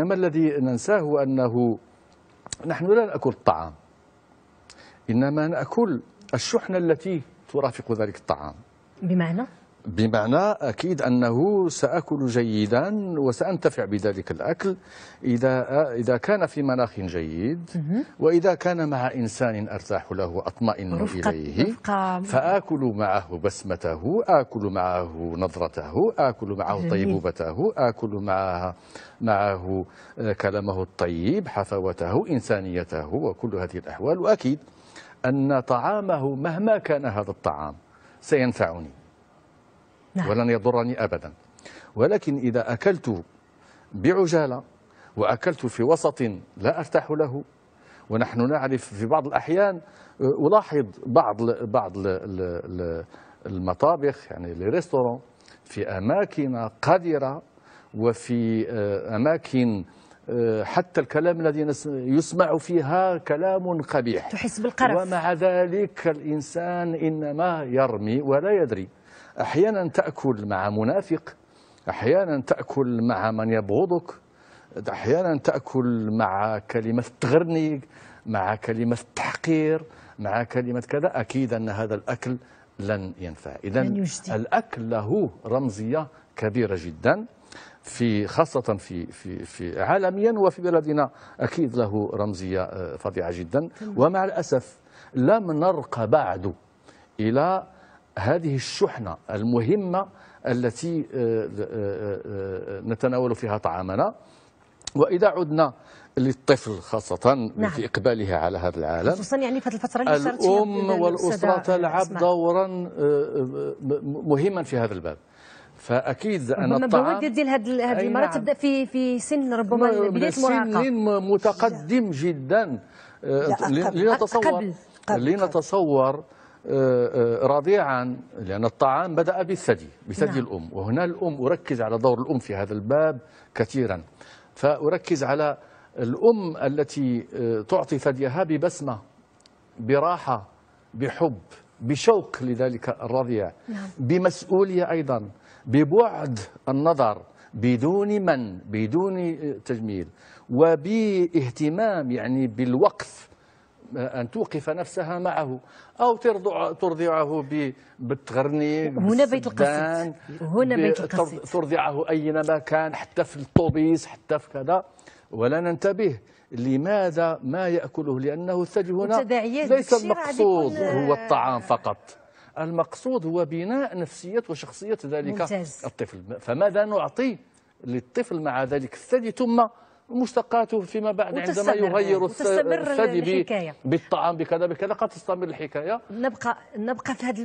إنما الذي ننساه أنه نحن لا نأكل الطعام إنما نأكل الشحنة التي ترافق ذلك الطعام بمعنى؟ بمعنى أكيد أنه سأكل جيدا وسأنتفع بذلك الأكل إذا إذا كان في مناخ جيد وإذا كان مع إنسان أرتاح له وأطمئن إليه فآكل معه بسمته آكل معه نظرته آكل معه طيبوبته آكل معه معه آه، كلامه الطيب حفوته إنسانيته وكل هذه الأحوال وأكيد أن طعامه مهما كان هذا الطعام سينفعني نعم. ولن يضرني أبدا ولكن إذا أكلت بعجالة وأكلت في وسط لا أرتاح له ونحن نعرف في بعض الأحيان ألاحظ بعض بعض المطابخ يعني لي ريستورون في أماكن قذرة وفي آه، أماكن آه، حتى الكلام الذي يسمع فيها كلام قبيح تحس بالقرف ومع ذلك الإنسان إنما يرمي ولا يدري أحيانا تأكل مع منافق أحيانا تأكل مع من يبغضك أحيانا تأكل مع كلمة تغرني مع كلمة تحقير مع كلمة كذا أكيد أن هذا الأكل لن ينفع إذا الأكل له رمزية كبيرة جدا في خاصة في في في عالميا وفي بلادنا أكيد له رمزية آه، فظيعة جدا ومع الأسف لم نرق بعد إلى هذه الشحنة المهمة التي آه، آه، آه، نتناول فيها طعامنا وإذا عدنا للطفل خاصة نعم. في إقباله على هذا العالم خصوصا يعني في الفترة اللي الأم والأسرة تلعب دورا مهما في هذا الباب فاكيد ان الطعام البواقه ديال هاد هاد المراه نعم. تبدا في في سن ربما بدايه المراهقه سن متقدم جدا لنتصور قبل. قبل. لنتصور آه، آه، رضيعا لأن الطعام بدأ بالثدي بثدي نعم. الأم وهنا الأم أركز على دور الأم في هذا الباب كثيرا فأركز على الأم التي آه، تعطي ثديها ببسمة براحة بحب بشوق لذلك الرضيع نعم. بمسؤولية أيضا ببعد النظر بدون من بدون تجميل وباهتمام يعني بالوقف أن توقف نفسها معه أو ترضع ترضعه بالتغرني هنا بيت القصد هنا بيت القصد ترضعه أينما كان حتى في الطوبيس حتى في كذا ولا ننتبه لماذا ما يأكله لأنه الثدي هنا ليس المقصود آه. هو الطعام فقط المقصود هو بناء نفسية وشخصية ذلك ممتاز. الطفل فماذا نعطي للطفل مع ذلك الثدي ثم مشتقاته فيما بعد عندما يغير الثدي بالطعام بكذا بكذا قد تستمر الحكاية نبقى نبقى في هذا